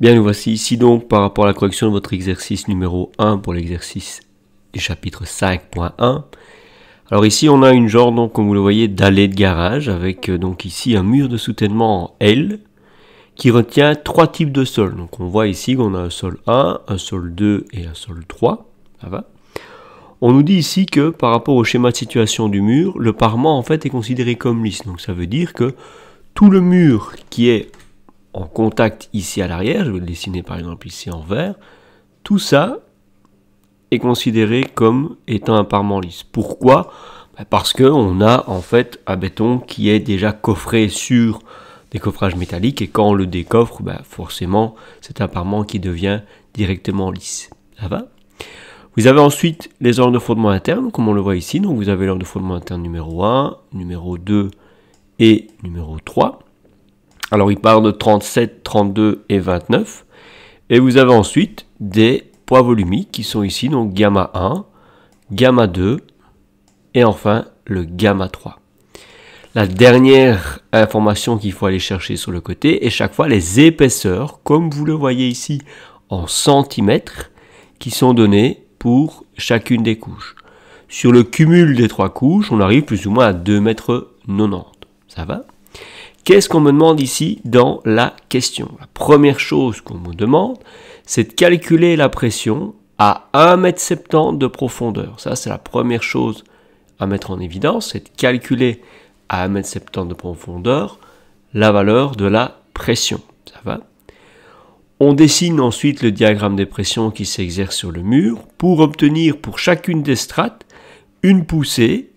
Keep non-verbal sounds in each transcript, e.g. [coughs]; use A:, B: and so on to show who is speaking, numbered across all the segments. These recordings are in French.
A: Bien, nous voici ici donc par rapport à la correction de votre exercice numéro 1 pour l'exercice du chapitre 5.1. Alors ici, on a une genre, donc, comme vous le voyez, d'allée de garage avec euh, donc ici un mur de soutènement en L qui retient trois types de sols. Donc on voit ici qu'on a un sol 1, un sol 2 et un sol 3. Ça va on nous dit ici que par rapport au schéma de situation du mur, le parement en fait est considéré comme lisse. Donc ça veut dire que tout le mur qui est en contact ici à l'arrière, je vais le dessiner par exemple ici en vert, tout ça est considéré comme étant un parement lisse. Pourquoi bah, Parce qu'on a en fait un béton qui est déjà coffré sur des coffrages métalliques et quand on le décoffre, bah, forcément c'est un parement qui devient directement lisse. Ça va vous avez ensuite les ordres de fondement interne, comme on le voit ici. Donc vous avez l'ordre de fondement interne numéro 1, numéro 2 et numéro 3. Alors il part de 37, 32 et 29. Et vous avez ensuite des poids volumiques qui sont ici, donc gamma 1, gamma 2 et enfin le gamma 3. La dernière information qu'il faut aller chercher sur le côté est chaque fois les épaisseurs, comme vous le voyez ici en centimètres, qui sont données pour chacune des couches. Sur le cumul des trois couches, on arrive plus ou moins à 2,90 m. Ça va Qu'est-ce qu'on me demande ici dans la question La première chose qu'on me demande, c'est de calculer la pression à 1,70 m de profondeur. Ça, c'est la première chose à mettre en évidence, c'est de calculer à 1,70 m de profondeur la valeur de la pression. Ça va On dessine ensuite le diagramme des pressions qui s'exerce sur le mur pour obtenir pour chacune des strates une poussée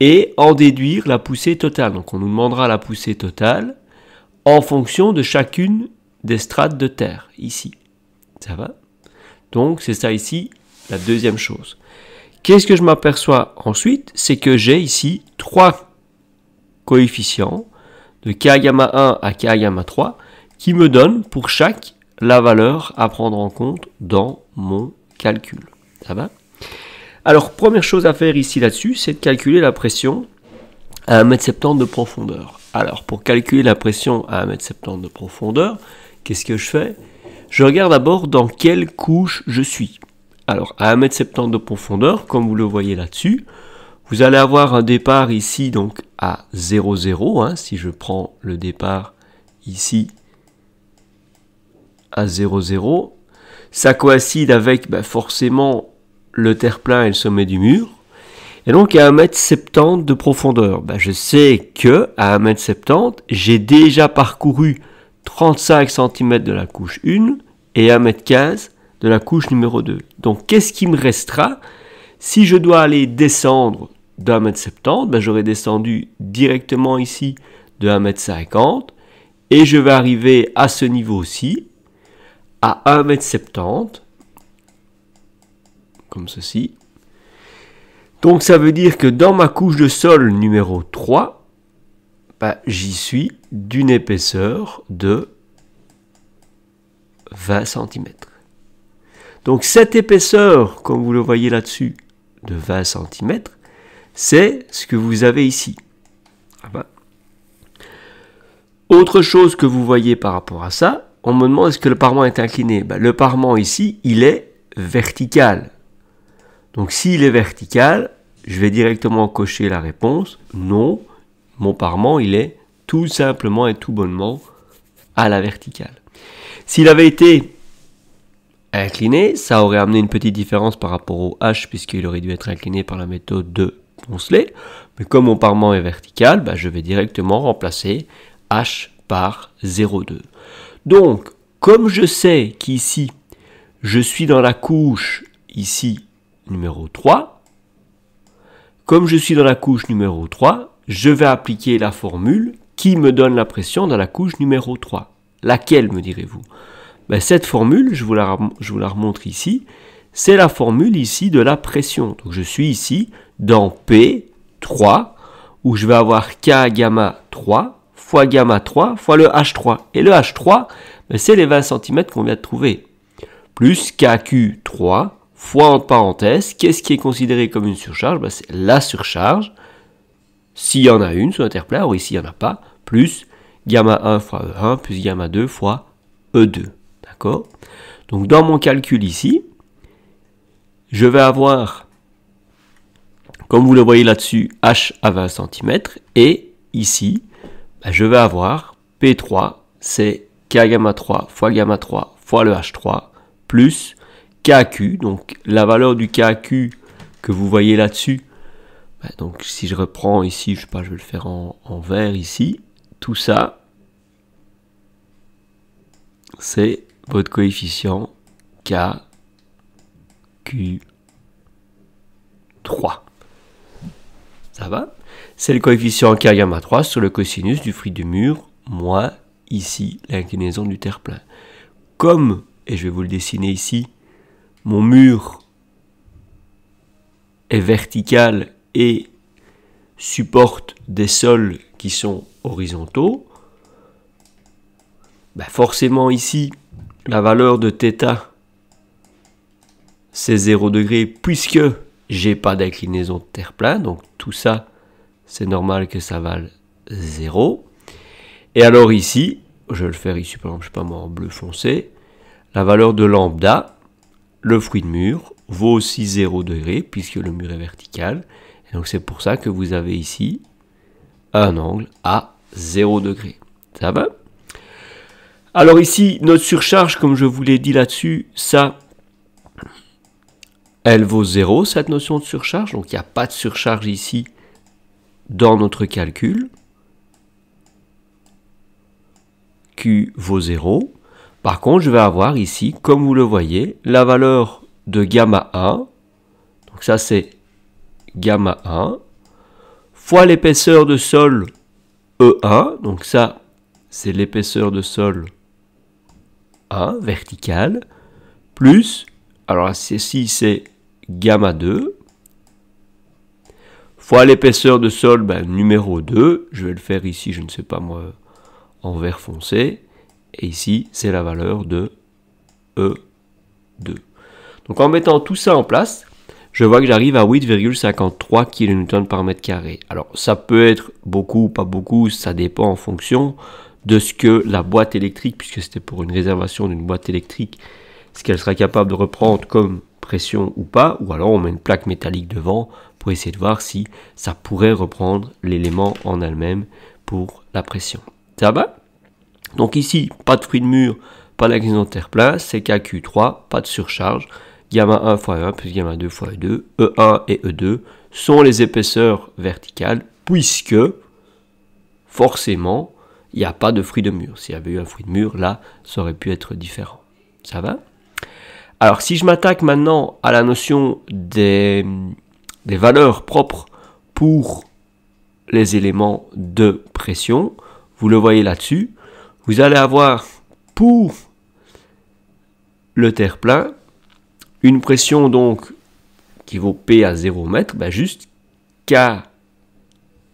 A: et en déduire la poussée totale. Donc on nous demandera la poussée totale en fonction de chacune des strates de terre, ici. Ça va Donc c'est ça ici, la deuxième chose. Qu'est-ce que je m'aperçois ensuite C'est que j'ai ici trois coefficients, de k gamma 1 à k gamma 3, qui me donnent pour chaque la valeur à prendre en compte dans mon calcul. Ça va alors, première chose à faire ici là-dessus, c'est de calculer la pression à 1m70 de profondeur. Alors, pour calculer la pression à 1 m de profondeur, qu'est-ce que je fais Je regarde d'abord dans quelle couche je suis. Alors, à 1m70 de profondeur, comme vous le voyez là-dessus, vous allez avoir un départ ici donc à 0,0. Hein, si je prends le départ ici à 0,0, ça coïncide avec ben, forcément le terre-plein et le sommet du mur. Et donc à 1m70 de profondeur, ben, je sais que à 1m70, j'ai déjà parcouru 35 cm de la couche 1 et 1m15 de la couche numéro 2. Donc qu'est-ce qui me restera Si je dois aller descendre d'un m 70 ben, j'aurais descendu directement ici de 1m50 et je vais arriver à ce niveau-ci à 1m70 comme ceci. Donc ça veut dire que dans ma couche de sol numéro 3, bah, j'y suis d'une épaisseur de 20 cm. Donc cette épaisseur, comme vous le voyez là-dessus, de 20 cm, c'est ce que vous avez ici. Ah bah. Autre chose que vous voyez par rapport à ça, on me demande est-ce que le parement est incliné bah, Le parement ici, il est vertical. Donc s'il est vertical, je vais directement cocher la réponse non, mon parement il est tout simplement et tout bonnement à la verticale. S'il avait été incliné, ça aurait amené une petite différence par rapport au H puisqu'il aurait dû être incliné par la méthode de Poncelet. Mais comme mon parement est vertical, bah, je vais directement remplacer H par 0,2. Donc, comme je sais qu'ici, je suis dans la couche ici numéro 3. Comme je suis dans la couche numéro 3, je vais appliquer la formule qui me donne la pression dans la couche numéro 3. Laquelle, me direz-vous ben, Cette formule, je vous, la, je vous la remontre ici, c'est la formule ici de la pression. Donc je suis ici dans P3, où je vais avoir K gamma 3 fois gamma 3 fois le H3. Et le H3, ben, c'est les 20 cm qu'on vient de trouver. Plus KQ3 fois entre parenthèses, qu'est-ce qui est considéré comme une surcharge bah, C'est la surcharge, s'il y en a une sur l'interplat, ah ou ici il n'y en a pas, plus gamma 1 fois E1 plus gamma 2 fois E2. D'accord Donc dans mon calcul ici, je vais avoir, comme vous le voyez là-dessus, H à 20 cm, et ici, bah, je vais avoir P3, c'est K gamma 3 fois gamma 3 fois le H3, plus KQ. Donc la valeur du KQ que vous voyez là-dessus, bah, donc si je reprends ici, je sais pas, je vais le faire en, en vert ici, tout ça, c'est votre coefficient KQ3. Ça va C'est le coefficient K gamma 3 sur le cosinus du fruit du mur, moins ici l'inclinaison du terre-plein. Comme, et je vais vous le dessiner ici, mon mur est vertical et supporte des sols qui sont horizontaux, bah, forcément ici, la valeur de θ, c'est 0 degré, puisque j'ai pas d'inclinaison de terre-plein, donc tout ça, c'est normal que ça vale 0. Et alors ici, je vais le faire ici, par exemple, je pas moi, en bleu foncé, la valeur de lambda, le fruit de mur vaut aussi 0 degré puisque le mur est vertical. donc c'est pour ça que vous avez ici un angle à 0 degré. Ça va Alors ici, notre surcharge, comme je vous l'ai dit là-dessus, ça, elle vaut 0, cette notion de surcharge. Donc il n'y a pas de surcharge ici dans notre calcul. Q vaut 0. Par contre, je vais avoir ici, comme vous le voyez, la valeur de gamma 1. Donc ça, c'est gamma 1 fois l'épaisseur de sol E1. Donc ça, c'est l'épaisseur de sol 1 verticale plus, alors ceci c'est gamma 2 fois l'épaisseur de sol ben, numéro 2, je vais le faire ici, je ne sais pas moi, en vert foncé, et ici, c'est la valeur de E2. Donc en mettant tout ça en place, je vois que j'arrive à 8,53 kN par mètre carré. Alors ça peut être beaucoup ou pas beaucoup, ça dépend en fonction de ce que la boîte électrique, puisque c'était pour une réservation d'une boîte électrique, ce qu'elle sera capable de reprendre comme pression ou pas, ou alors on met une plaque métallique devant pour essayer de voir si ça pourrait reprendre l'élément en elle-même pour la pression. Ça va donc ici, pas de fruit de mur, pas d'inclinaison de terre-plein, kq 3 pas de surcharge. Gamma 1 x 1 plus gamma 2 x 2, E1 et E2 sont les épaisseurs verticales, puisque forcément, il n'y a pas de fruit de mur. S'il y avait eu un fruit de mur, là, ça aurait pu être différent. Ça va Alors, si je m'attaque maintenant à la notion des valeurs propres pour les éléments de pression, vous le voyez là-dessus, vous allez avoir pour le terre-plein une pression donc qui vaut P à 0 m, ben juste K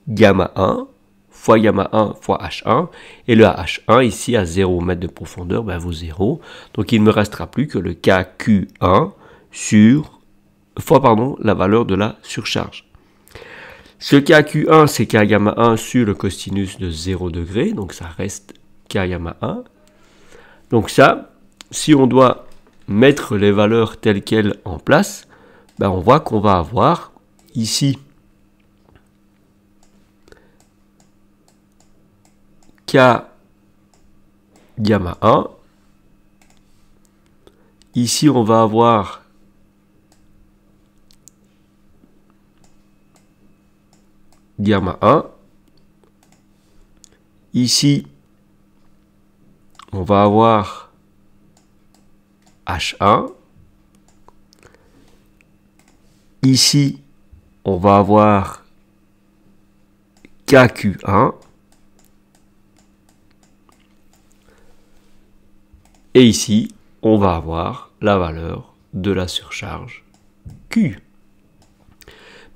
A: gamma 1 fois gamma 1 fois H1, et le H1 ici à 0 mètre de profondeur ben vaut 0, donc il ne me restera plus que le KQ1 sur, fois pardon, la valeur de la surcharge. Ce KQ1, c'est K gamma 1 sur le cosinus de 0 degré, donc ça reste Kayama 1. Donc ça, si on doit mettre les valeurs telles quelles en place, ben on voit qu'on va avoir ici K 1. Ici, on va avoir gamma 1. Ici, on va avoir H1. Ici, on va avoir KQ1. Et ici, on va avoir la valeur de la surcharge Q.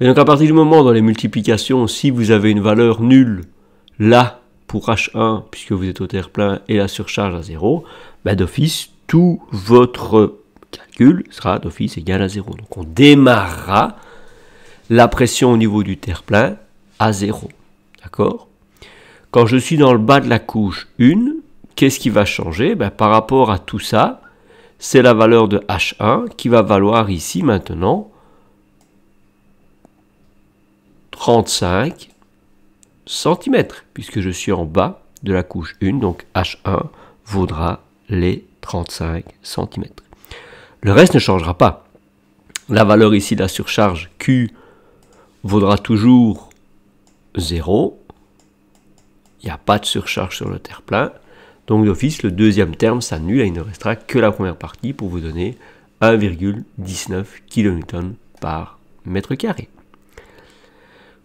A: Mais donc à partir du moment dans les multiplications, si vous avez une valeur nulle là pour H1, puisque vous êtes au terre-plein, et la surcharge à 0, bah, d'office, tout votre calcul sera d'office égal à 0. Donc on démarrera la pression au niveau du terre-plein à 0. D'accord Quand je suis dans le bas de la couche 1, qu'est-ce qui va changer bah, Par rapport à tout ça, c'est la valeur de H1 qui va valoir ici maintenant 35 cm, puisque je suis en bas de la couche 1, donc H1 vaudra les 35 cm. Le reste ne changera pas. La valeur ici de la surcharge Q vaudra toujours 0. Il n'y a pas de surcharge sur le terre-plein. Donc d'office, le deuxième terme s'annule et il ne restera que la première partie pour vous donner 1,19 kN par mètre carré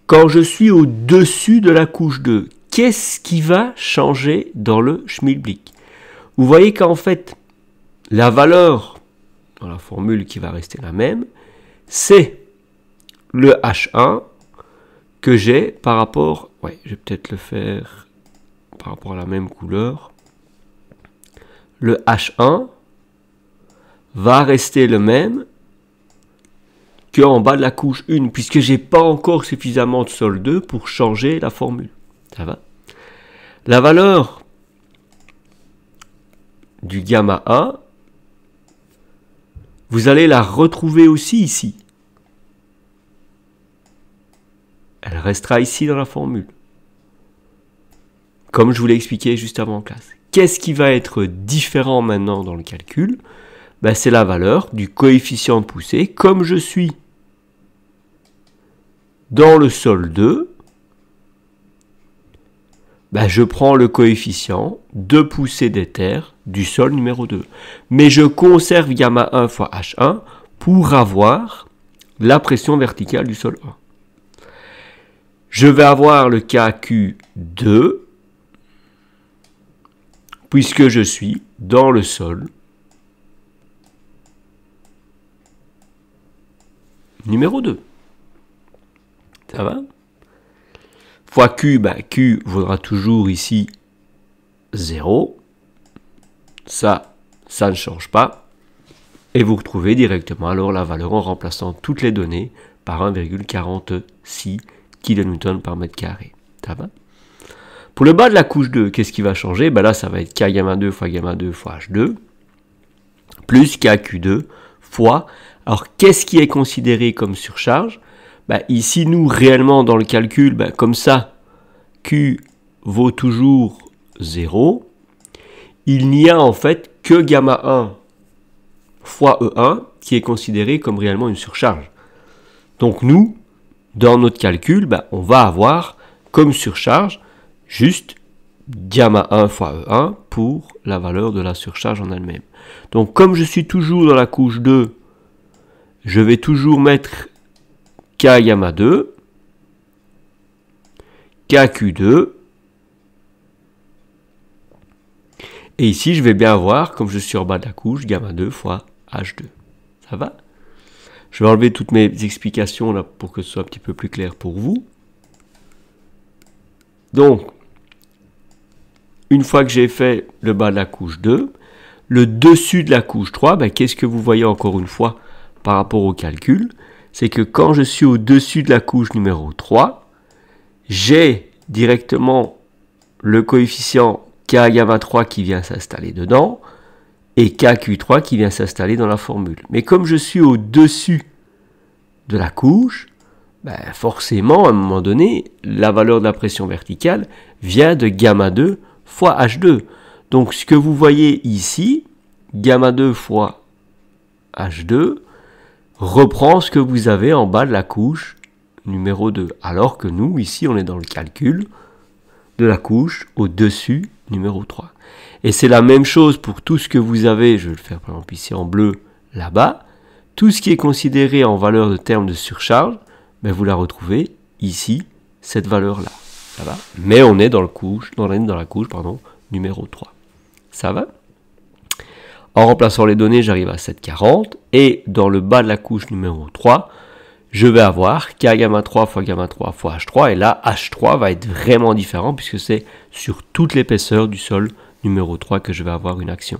A: quand je suis au-dessus de la couche 2, qu'est-ce qui va changer dans le schmilblick Vous voyez qu'en fait, la valeur, dans la formule qui va rester la même, c'est le H1 que j'ai par rapport... Ouais, je vais peut-être le faire par rapport à la même couleur. Le H1 va rester le même que en bas de la couche 1 puisque j'ai pas encore suffisamment de 2 pour changer la formule. Ça va La valeur du gamma A, vous allez la retrouver aussi ici. Elle restera ici dans la formule. Comme je vous l'ai expliqué juste avant en classe. Qu'est-ce qui va être différent maintenant dans le calcul ben, C'est la valeur du coefficient poussé. Comme je suis dans le sol 2, ben, je prends le coefficient de poussée des terres du sol numéro 2. Mais je conserve gamma 1 fois H1 pour avoir la pression verticale du sol 1. Je vais avoir le KQ2 puisque je suis dans le sol numéro 2. Ça va Fois Q, bah, Q vaudra toujours ici 0. Ça, ça ne change pas. Et vous retrouvez directement alors la valeur en remplaçant toutes les données par 1,46 kN par mètre carré. Pour le bas de la couche 2, qu'est-ce qui va changer bah Là, ça va être K gamma 2 fois gamma 2 fois H2 plus KQ2 fois... Alors, qu'est-ce qui est considéré comme surcharge bah, ici, nous, réellement, dans le calcul, bah, comme ça, Q vaut toujours 0. Il n'y a en fait que gamma 1 fois E1 qui est considéré comme réellement une surcharge. Donc nous, dans notre calcul, bah, on va avoir comme surcharge juste gamma 1 fois E1 pour la valeur de la surcharge en elle-même. Donc comme je suis toujours dans la couche 2, je vais toujours mettre K gamma 2 KQ2. Et ici, je vais bien avoir, comme je suis en bas de la couche, gamma 2 fois H2. Ça va Je vais enlever toutes mes explications là pour que ce soit un petit peu plus clair pour vous. Donc, une fois que j'ai fait le bas de la couche 2, le dessus de la couche 3, ben, qu'est-ce que vous voyez encore une fois par rapport au calcul c'est que quand je suis au-dessus de la couche numéro 3, j'ai directement le coefficient k gamma 3 qui vient s'installer dedans et kq3 qui vient s'installer dans la formule. Mais comme je suis au-dessus de la couche, ben, forcément, à un moment donné, la valeur de la pression verticale vient de gamma 2 fois H2. Donc ce que vous voyez ici, gamma 2 fois H2, reprend ce que vous avez en bas de la couche numéro 2. Alors que nous, ici, on est dans le calcul de la couche au-dessus numéro 3. Et c'est la même chose pour tout ce que vous avez, je vais le faire par exemple ici en bleu, là-bas. Tout ce qui est considéré en valeur de terme de surcharge, ben vous la retrouvez ici, cette valeur-là. Ça va Mais on est dans, le couche, dans, la, couche pardon, numéro 3. Ça va en remplaçant les données, j'arrive à 740. Et dans le bas de la couche numéro 3, je vais avoir K gamma 3 fois gamma 3 fois H3. Et là, H3 va être vraiment différent puisque c'est sur toute l'épaisseur du sol numéro 3 que je vais avoir une action.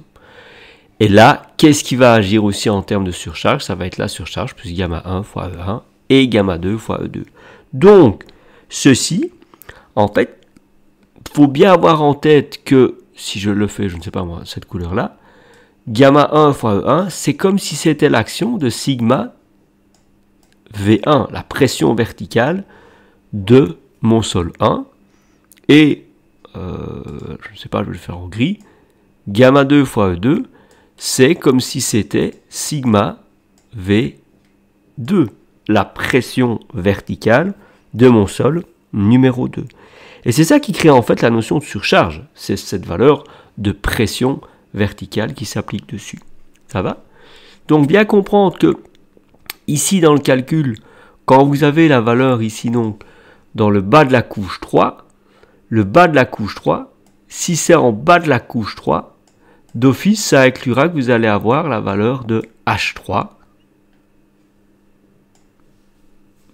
A: Et là, qu'est-ce qui va agir aussi en termes de surcharge Ça va être la surcharge plus gamma 1 fois E1 et gamma 2 fois E2. Donc, ceci, en fait, faut bien avoir en tête que si je le fais, je ne sais pas moi, cette couleur-là, gamma 1 fois E1, c'est comme si c'était l'action de sigma V1, la pression verticale de mon sol 1. Et, euh, je ne sais pas, je vais le faire en gris, gamma 2 fois E2, c'est comme si c'était sigma V2, la pression verticale de mon sol numéro 2. Et c'est ça qui crée en fait la notion de surcharge, c'est cette valeur de pression verticale verticale qui s'applique dessus. Ça va Donc bien comprendre que ici dans le calcul, quand vous avez la valeur ici donc dans le bas de la couche 3, le bas de la couche 3, si c'est en bas de la couche 3, d'office ça inclura que vous allez avoir la valeur de H3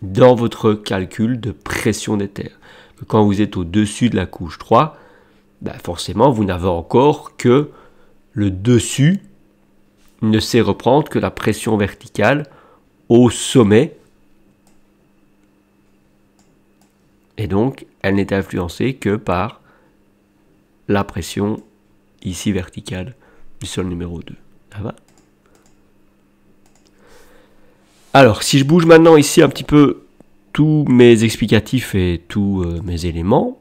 A: dans votre calcul de pression des terres. Quand vous êtes au-dessus de la couche 3, ben forcément vous n'avez encore que le dessus ne sait reprendre que la pression verticale au sommet. Et donc, elle n'est influencée que par la pression ici verticale du sol numéro 2. Alors, si je bouge maintenant ici un petit peu tous mes explicatifs et tous euh, mes éléments,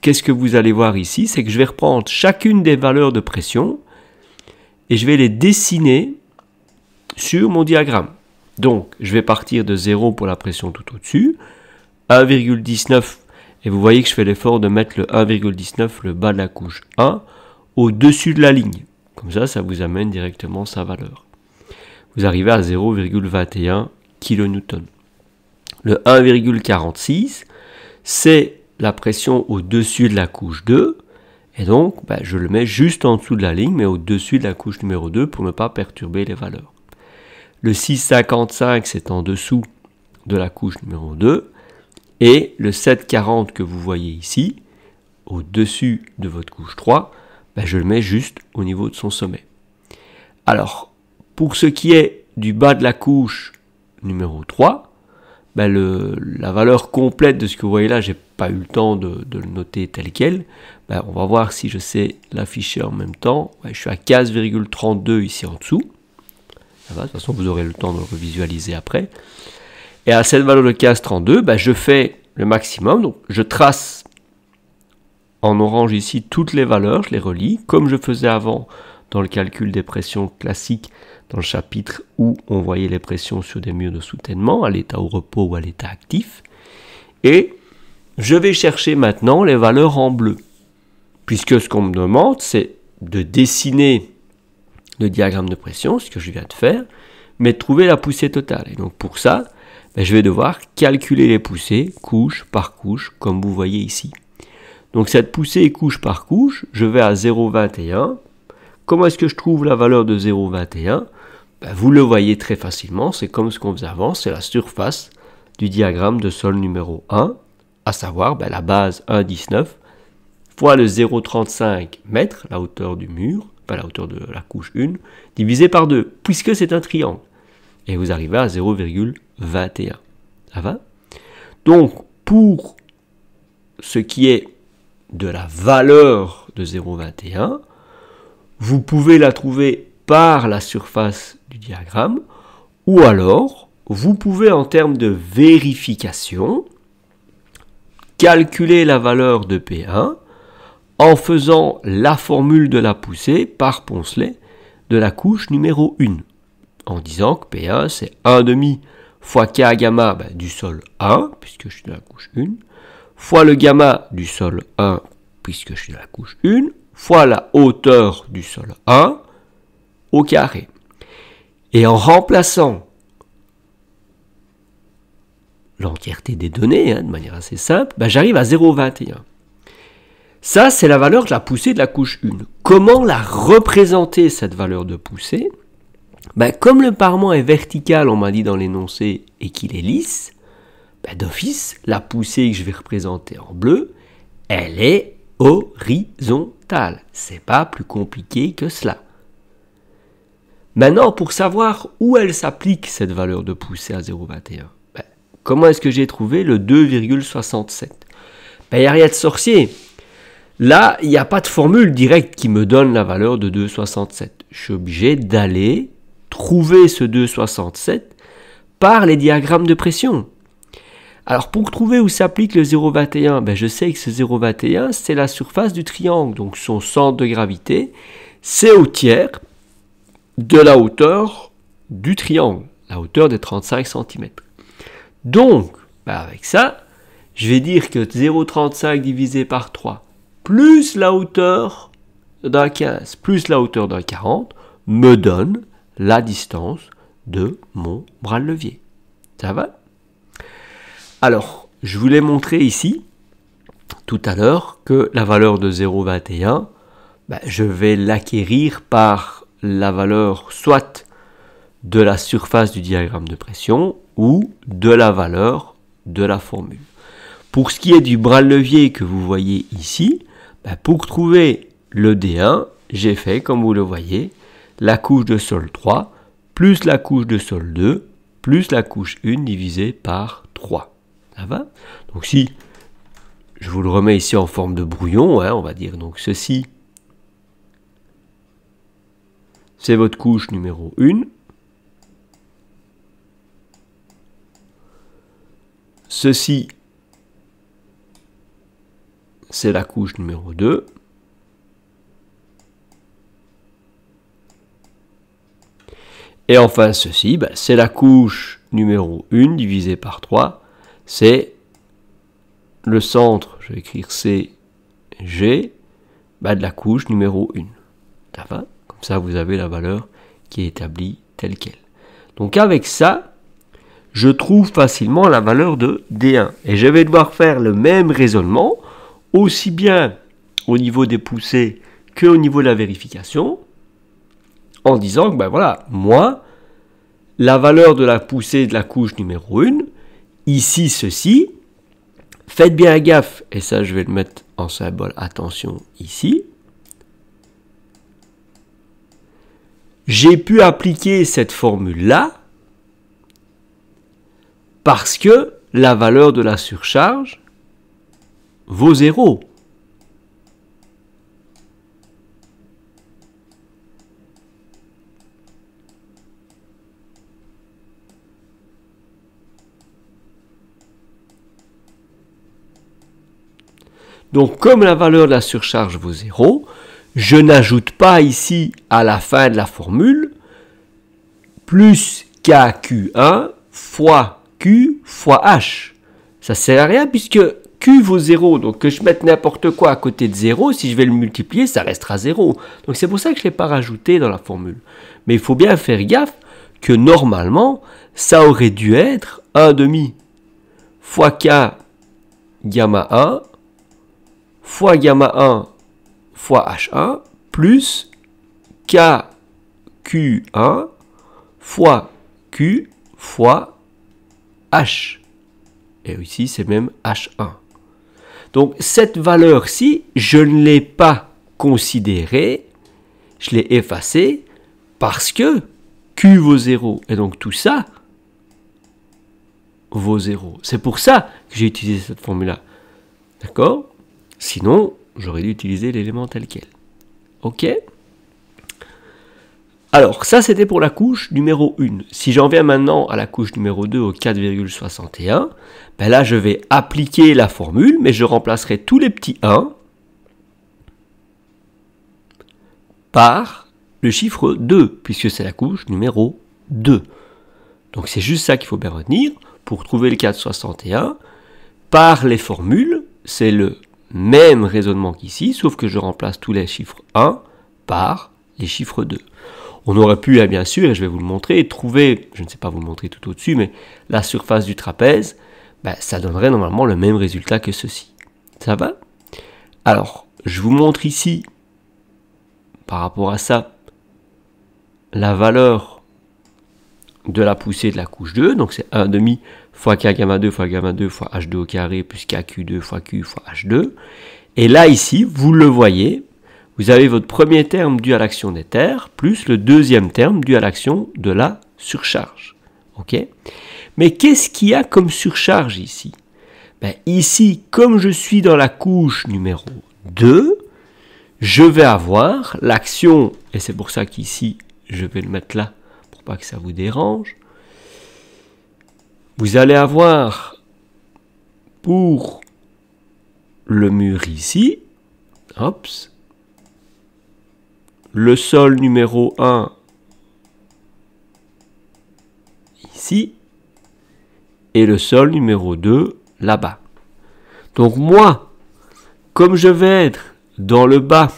A: qu'est-ce que vous allez voir ici C'est que je vais reprendre chacune des valeurs de pression et je vais les dessiner sur mon diagramme. Donc, je vais partir de 0 pour la pression tout au-dessus, 1,19, et vous voyez que je fais l'effort de mettre le 1,19, le bas de la couche 1, au-dessus de la ligne. Comme ça, ça vous amène directement sa valeur. Vous arrivez à 0,21 kN. Le 1,46, c'est la pression au-dessus de la couche 2. Et donc, ben, je le mets juste en dessous de la ligne, mais au-dessus de la couche numéro 2 pour ne pas perturber les valeurs. Le 655, c'est en dessous de la couche numéro 2. Et le 740 que vous voyez ici, au-dessus de votre couche 3, ben, je le mets juste au niveau de son sommet. Alors, pour ce qui est du bas de la couche numéro 3, bah, la valeur complète de ce que vous voyez là, je n'ai pas eu le temps de, le noter tel quel. Bah, on va voir si je sais l'afficher en même temps. Bah, je suis à 15,32 ici en dessous. de toute façon, vous aurez le temps de le revisualiser après. Et à cette valeur de 15,32, je fais le maximum. Donc je trace en orange ici toutes les valeurs, je les relis, comme je faisais avant dans le calcul des pressions classiques dans le chapitre où on voyait les pressions sur des murs de soutènement, à l'état au repos ou à l'état actif. Et je vais chercher maintenant les valeurs en bleu, puisque ce qu'on me demande, c'est de dessiner le diagramme de pression, ce que je viens de faire, mais de trouver la poussée totale. Et donc pour ça, ben, je vais devoir calculer les poussées couche par couche, comme vous voyez ici. Donc cette poussée couche par couche, je vais à 0,21. Comment est-ce que je trouve la valeur de 0,21 ben, vous le voyez très facilement, c'est comme ce qu'on faisait avant, c'est la surface du diagramme de sol numéro 1, à savoir ben, la base 1,19 fois le 0,35 m, la hauteur du mur, pas la hauteur de la couche 1, divisé par 2, puisque c'est un triangle. Et vous arrivez à 0,21. Ça va Donc, pour ce qui est de la valeur de 0,21, vous pouvez la trouver par la surface du diagramme, ou alors vous pouvez en termes de vérification calculer la valeur de P1 en faisant la formule de la poussée par poncelet de la couche numéro 1, en disant que P1 c'est 1,5 fois K gamma bah, du sol 1, puisque je suis dans la couche 1, fois le gamma du sol 1, puisque je suis dans la couche 1, fois la hauteur du sol 1 au carré et en remplaçant l'entièreté des données, hein, de manière assez simple, ben, j'arrive à 0,21. Ça, c'est la valeur de la poussée de la couche 1. Comment la représenter, cette valeur de poussée ben, Comme le parement est vertical, on m'a dit dans l'énoncé, et qu'il est lisse, ben, d'office, la poussée que je vais représenter en bleu, elle est horizontale. C'est pas plus compliqué que cela. Maintenant, pour savoir où elle s'applique, cette valeur de poussée à 0,21, ben, comment est-ce que j'ai trouvé le 2,67 ben, Il n'y a rien de sorcier. Là, il n'y a pas de formule directe qui me donne la valeur de 2,67. Je suis obligé d'aller trouver ce 2,67 par les diagrammes de pression. Alors pour trouver où s'applique le 0,21, ben je sais que ce 0,21 c'est la surface du triangle, donc son centre de gravité, c'est au tiers, de la hauteur du triangle, la hauteur des 35 cm. Donc, bah, avec ça, je vais dire que 0,35 divisé par 3 plus la hauteur d'un 15 plus la hauteur d'un 40 me donne la distance de mon bras levier. Ça va Alors, je voulais montrer ici tout à l'heure que la valeur de 0,21, bah, je vais l'acquérir par la valeur soit de la surface du diagramme de pression ou de la valeur de la formule. Pour ce qui est du bras levier que vous voyez ici, ben, pour trouver le D1, j'ai fait, comme vous le voyez, la couche de sol 3 plus la couche de sol 2 plus la couche 1 divisée par 3. Ça va Donc si je vous le remets ici en forme de brouillon, hein, on va dire donc ceci c'est votre couche numéro 1. Ceci, c'est la couche numéro 2. Et enfin ceci, bah, c'est la couche numéro 1 divisée par 3. C'est le centre, je vais écrire C, G, bas de la couche numéro 1. Ça va ça vous avez la valeur qui est établie telle qu'elle. Donc avec ça, je trouve facilement la valeur de D1. Et je vais devoir faire le même raisonnement, aussi bien au niveau des poussées qu'au niveau de la vérification, en disant que, ben voilà, moi, la valeur de la poussée de la couche numéro 1, ici, ceci, faites bien gaffe, et ça je vais le mettre en symbole attention ici, j'ai pu appliquer cette formule-là parce que la valeur de la surcharge vaut 0. Donc comme la valeur de la surcharge vaut 0, je n'ajoute pas ici à la fin de la formule plus KQ1 fois Q fois H. Ça ne sert à rien puisque Q vaut 0. Donc que je mette n'importe quoi à côté de 0, si je vais le multiplier, ça restera 0. Donc c'est pour ça que je ne l'ai pas rajouté dans la formule. Mais il faut bien faire gaffe que normalement, ça aurait dû être 1,5 demi fois K gamma 1 fois gamma 1 fois H1 plus KQ1 fois Q fois H. Et ici, c'est même H1. Donc, cette valeur-ci, je ne l'ai pas considérée, je l'ai effacée parce que Q vaut 0. Et donc, tout ça vaut 0. C'est pour ça que j'ai utilisé cette formule-là. D'accord Sinon, J'aurais dû utiliser l'élément tel quel. Ok Alors, ça c'était pour la couche numéro 1. Si j'en viens maintenant à la couche numéro 2 au 4,61, ben là je vais appliquer la formule, mais je remplacerai tous les petits 1 par le chiffre 2, puisque c'est la couche numéro 2. Donc c'est juste ça qu'il faut bien retenir. Pour trouver le 461, par les formules, c'est le même raisonnement qu'ici, sauf que je remplace tous les chiffres 1 par les chiffres 2. On aurait pu, eh bien sûr, et je vais vous le montrer, trouver, je ne sais pas vous le montrer tout au-dessus, mais la surface du trapèze, ben, ça donnerait normalement le même résultat que ceci. Ça va Alors, je vous montre ici, par rapport à ça, la valeur de la poussée de la couche 2, donc c'est 1,5 fois K gamma 2 fois gamma 2 fois H2 au carré plus KQ2 fois Q fois H2. Et là, ici, vous le voyez, vous avez votre premier terme dû à l'action des terres plus le deuxième terme dû à l'action de la surcharge. ok Mais qu'est-ce qu'il y a comme surcharge ici ben, Ici, comme je suis dans la couche numéro 2, je vais avoir l'action, et c'est pour ça qu'ici, je vais le mettre là, pour pas que ça vous dérange, vous allez avoir pour le mur ici, le sol numéro 1 ici, et le sol numéro 2 là-bas. Donc moi, comme je vais être dans le bas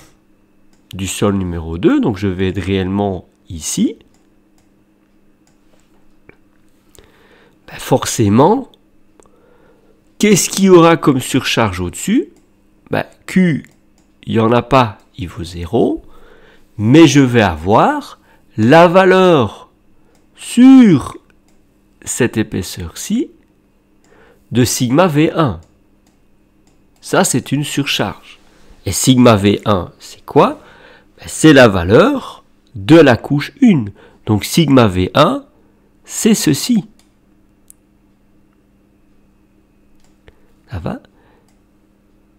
A: du sol numéro 2, donc je vais être réellement ici, Ben, forcément, qu'est-ce qu'il y aura comme surcharge au-dessus ben, Q, il n'y en a pas, il vaut 0, mais je vais avoir la valeur sur cette épaisseur-ci de sigma V1. Ça, c'est une surcharge. Et sigma V1, c'est quoi ben, C'est la valeur de la couche 1. Donc sigma V1, c'est ceci. Ça va,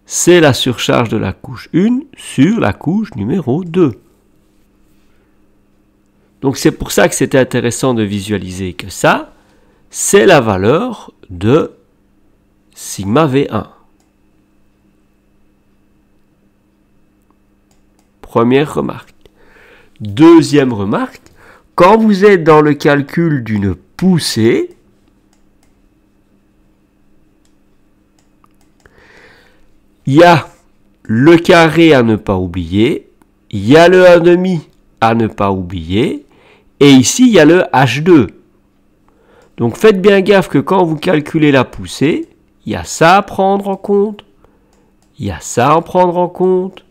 A: c'est la surcharge de la couche 1 sur la couche numéro 2. Donc c'est pour ça que c'était intéressant de visualiser que ça, c'est la valeur de sigma V1. Première remarque. Deuxième remarque, quand vous êtes dans le calcul d'une poussée, Il y a le carré à ne pas oublier, il y a le 1,5 à ne pas oublier, et ici il y a le H2. Donc faites bien gaffe que quand vous calculez la poussée, il y a ça à prendre en compte, il y a ça à prendre en compte,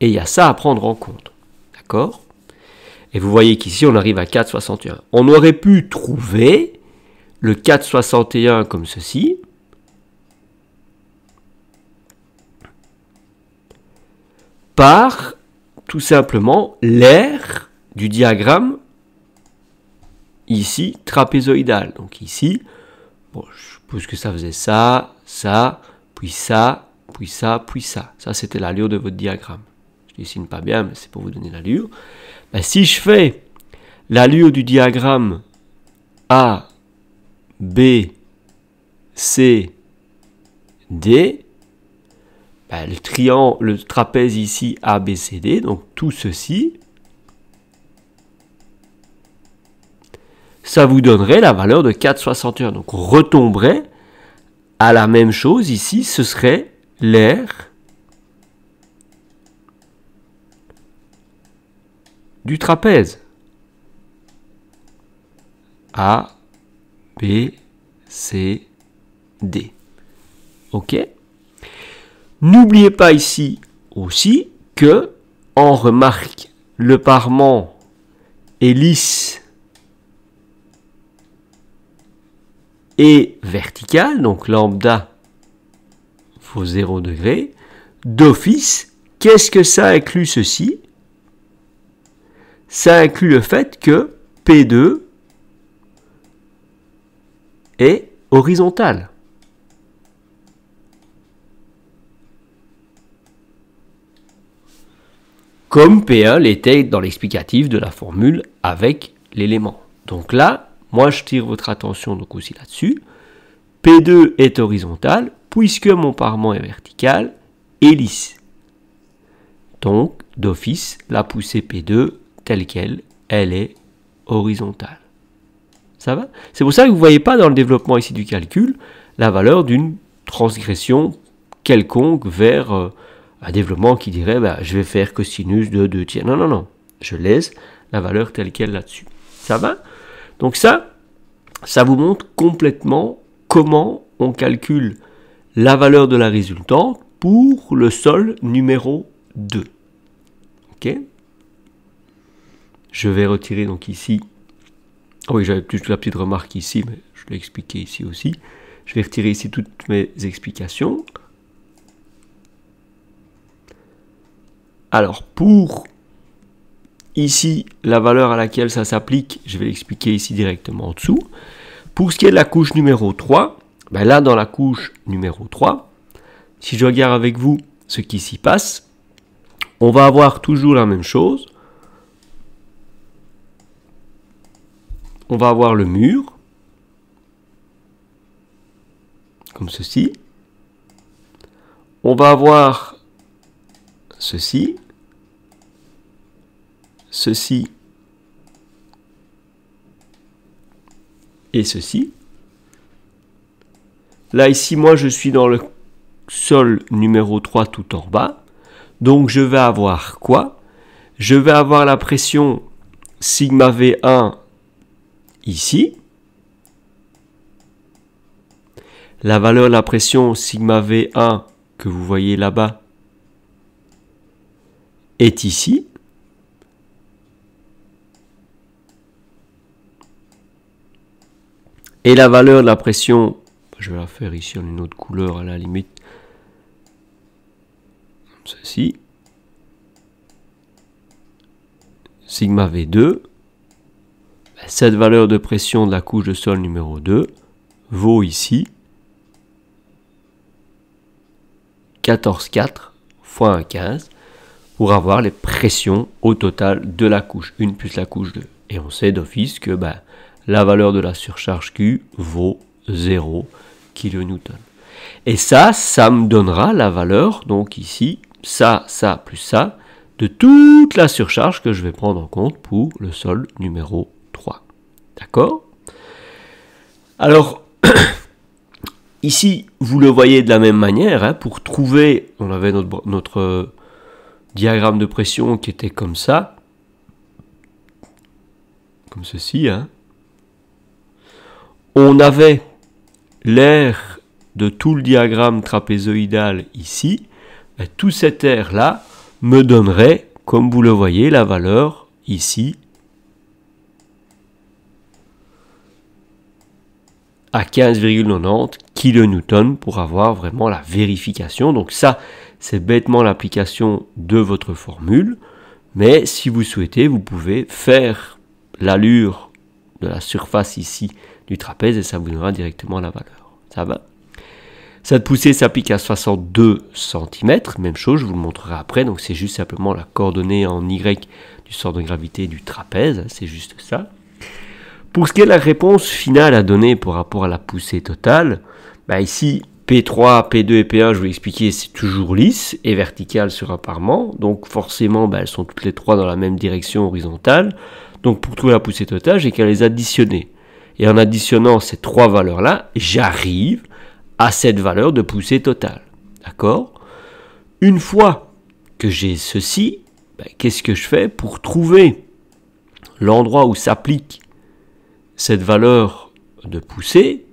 A: et il y a ça à prendre en compte. D'accord Et vous voyez qu'ici on arrive à 4,61. On aurait pu trouver le 4,61 comme ceci, par tout simplement l'air du diagramme ici trapézoïdal. Donc ici, bon, je suppose que ça faisait ça, ça, puis ça, puis ça, puis ça. Ça, c'était l'allure de votre diagramme. Je dessine pas bien, mais c'est pour vous donner l'allure. Ben, si je fais l'allure du diagramme A, B, C, D, bah, le triangle, le trapèze ici ABCD, donc tout ceci, ça vous donnerait la valeur de 4,61. Donc on retomberait à la même chose ici, ce serait l'air du trapèze. A, B, C, D. OK N'oubliez pas ici aussi que on remarque le parement est lisse et vertical, donc lambda faut 0 degré. D'office, qu'est-ce que ça inclut ceci Ça inclut le fait que P2 est horizontal. comme P1 l'était dans l'explicatif de la formule avec l'élément. Donc là, moi je tire votre attention donc aussi là-dessus. P2 est horizontal puisque mon parement est vertical et lisse. Donc d'office, la poussée P2 telle qu'elle, elle est horizontale. Ça va C'est pour ça que vous ne voyez pas dans le développement ici du calcul la valeur d'une transgression quelconque vers... Euh, un développement qui dirait bah, je vais faire cosinus de 2 tiers. Non, non, non. Je laisse la valeur telle qu'elle là-dessus. Ça va Donc ça, ça vous montre complètement comment on calcule la valeur de la résultante pour le sol numéro 2. Ok Je vais retirer donc ici. Ah oui, j'avais toute la petite remarque ici, mais je l'ai expliqué ici aussi. Je vais retirer ici toutes mes explications. Alors pour ici la valeur à laquelle ça s'applique, je vais l'expliquer ici directement en dessous. Pour ce qui est de la couche numéro 3, ben là dans la couche numéro 3, si je regarde avec vous ce qui s'y passe, on va avoir toujours la même chose. On va avoir le mur, comme ceci. On va avoir ceci, ceci et ceci. Là ici, moi je suis dans le sol numéro 3 tout en bas. Donc je vais avoir quoi Je vais avoir la pression sigma V1 ici. La valeur de la pression sigma V1 que vous voyez là-bas est ici. Et la valeur de la pression, je vais la faire ici en une autre couleur à la limite, comme ceci, sigma V2, ben, cette valeur de pression de la couche de sol numéro 2 vaut ici 14,4 fois 15 pour avoir les pressions au total de la couche 1 plus la couche 2. Et on sait d'office que ben, la valeur de la surcharge Q vaut 0 kN. Et ça, ça me donnera la valeur, donc ici, ça, ça, plus ça, de toute la surcharge que je vais prendre en compte pour le sol numéro 3. D'accord Alors, [coughs] ici, vous le voyez de la même manière, hein, pour trouver, on avait notre euh, diagramme de pression qui était comme ça, comme ceci, hein. on avait l'air de tout le diagramme trapézoïdal ici, tout cet air-là me donnerait, comme vous le voyez, la valeur ici à 15,90 kN pour avoir vraiment la vérification. Donc ça, c'est bêtement l'application de votre formule, mais si vous souhaitez, vous pouvez faire l'allure de la surface ici du trapèze et ça vous donnera directement la valeur. Ça va Cette poussée s'applique à 62 cm, même chose, je vous le montrerai après, donc c'est juste simplement la coordonnée en Y du centre de gravité du trapèze, c'est juste ça. Pour ce qui est de la réponse finale à donner par rapport à la poussée totale, bah ici, P3, P2 et P1, je vous l'ai c'est toujours lisse et vertical sur un Donc forcément, bah, elles sont toutes les trois dans la même direction horizontale. Donc pour trouver la poussée totale, j'ai qu'à les additionner. Et en additionnant ces trois valeurs-là, j'arrive à cette valeur de poussée totale. D'accord Une fois que j'ai ceci, bah, qu'est-ce que je fais pour trouver l'endroit où s'applique cette valeur de poussée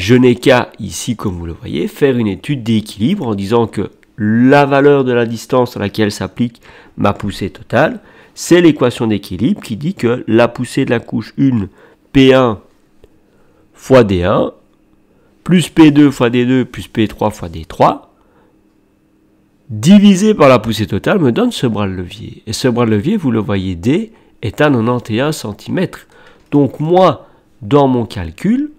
A: je n'ai qu'à, ici comme vous le voyez, faire une étude d'équilibre en disant que la valeur de la distance à laquelle s'applique ma poussée totale, c'est l'équation d'équilibre qui dit que la poussée de la couche 1 P1 fois D1 plus P2 fois D2 plus P3 fois D3 divisé par la poussée totale me donne ce bras de levier. Et ce bras de levier, vous le voyez, D est à 91 cm. Donc moi, dans mon calcul,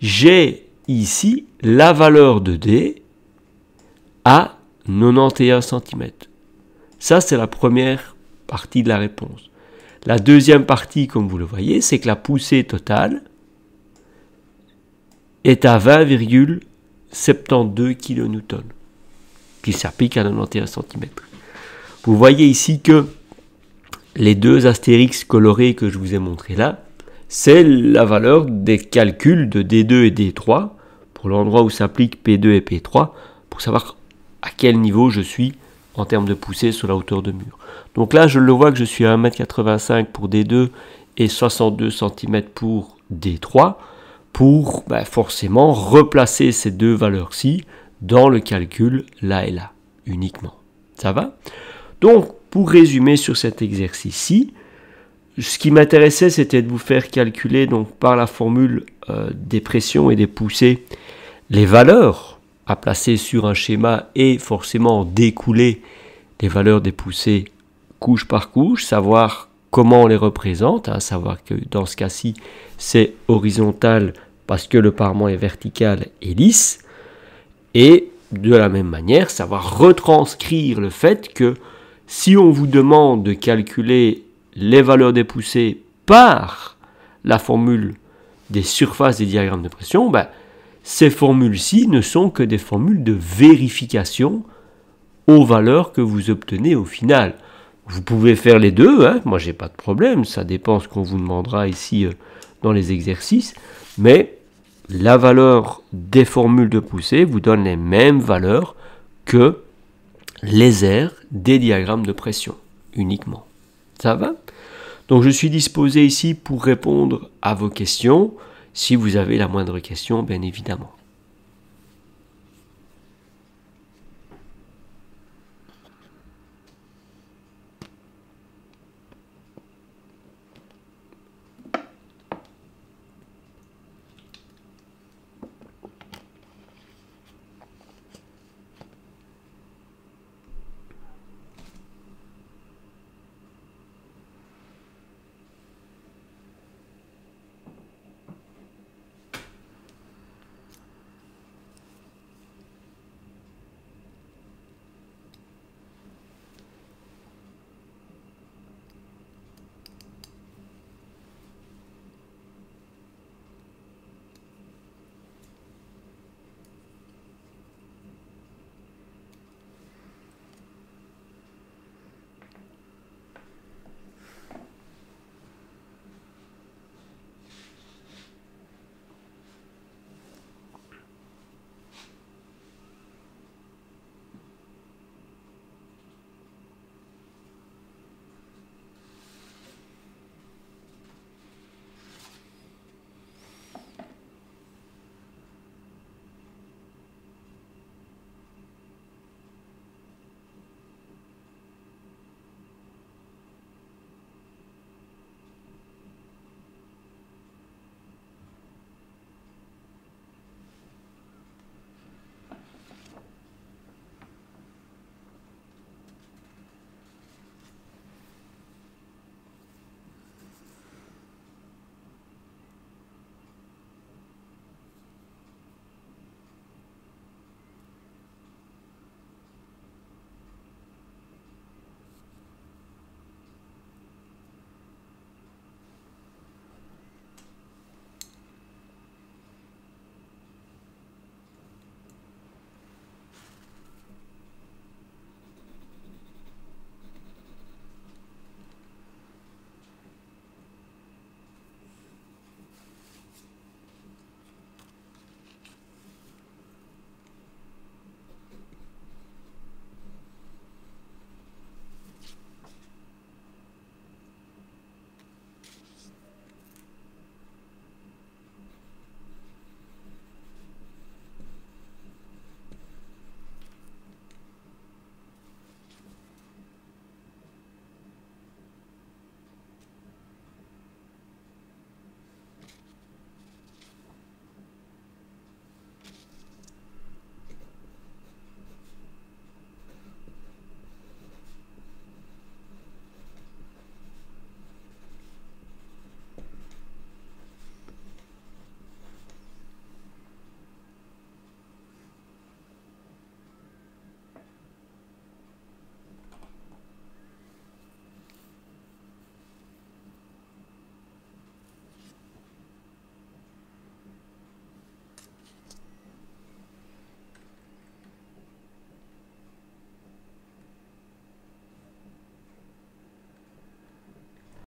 A: j'ai ici la valeur de D à 91 cm. Ça, c'est la première partie de la réponse. La deuxième partie, comme vous le voyez, c'est que la poussée totale est à 20,72 kN, qui s'applique à 91 cm. Vous voyez ici que les deux astérix colorés que je vous ai montrés là c'est la valeur des calculs de D2 et D3 pour l'endroit où s'appliquent P2 et P3 pour savoir à quel niveau je suis en termes de poussée sur la hauteur de mur. Donc là, je le vois que je suis à 1m85 pour D2 et 62 cm pour D3 pour ben, forcément replacer ces deux valeurs-ci dans le calcul là et là uniquement. Ça va Donc, pour résumer sur cet exercice-ci, ce qui m'intéressait, c'était de vous faire calculer donc par la formule euh, des pressions et des poussées les valeurs à placer sur un schéma et forcément découler les valeurs des poussées couche par couche, savoir comment on les représente, à hein, savoir que dans ce cas-ci, c'est horizontal parce que le parement est vertical et lisse, et de la même manière, savoir retranscrire le fait que si on vous demande de calculer les valeurs des poussées par la formule des surfaces des diagrammes de pression, ben, ces formules-ci ne sont que des formules de vérification aux valeurs que vous obtenez au final. Vous pouvez faire les deux, hein moi j'ai pas de problème, ça dépend ce qu'on vous demandera ici euh, dans les exercices, mais la valeur des formules de poussée vous donne les mêmes valeurs que les aires des diagrammes de pression uniquement. Ça va donc je suis disposé ici pour répondre à vos questions, si vous avez la moindre question, bien évidemment.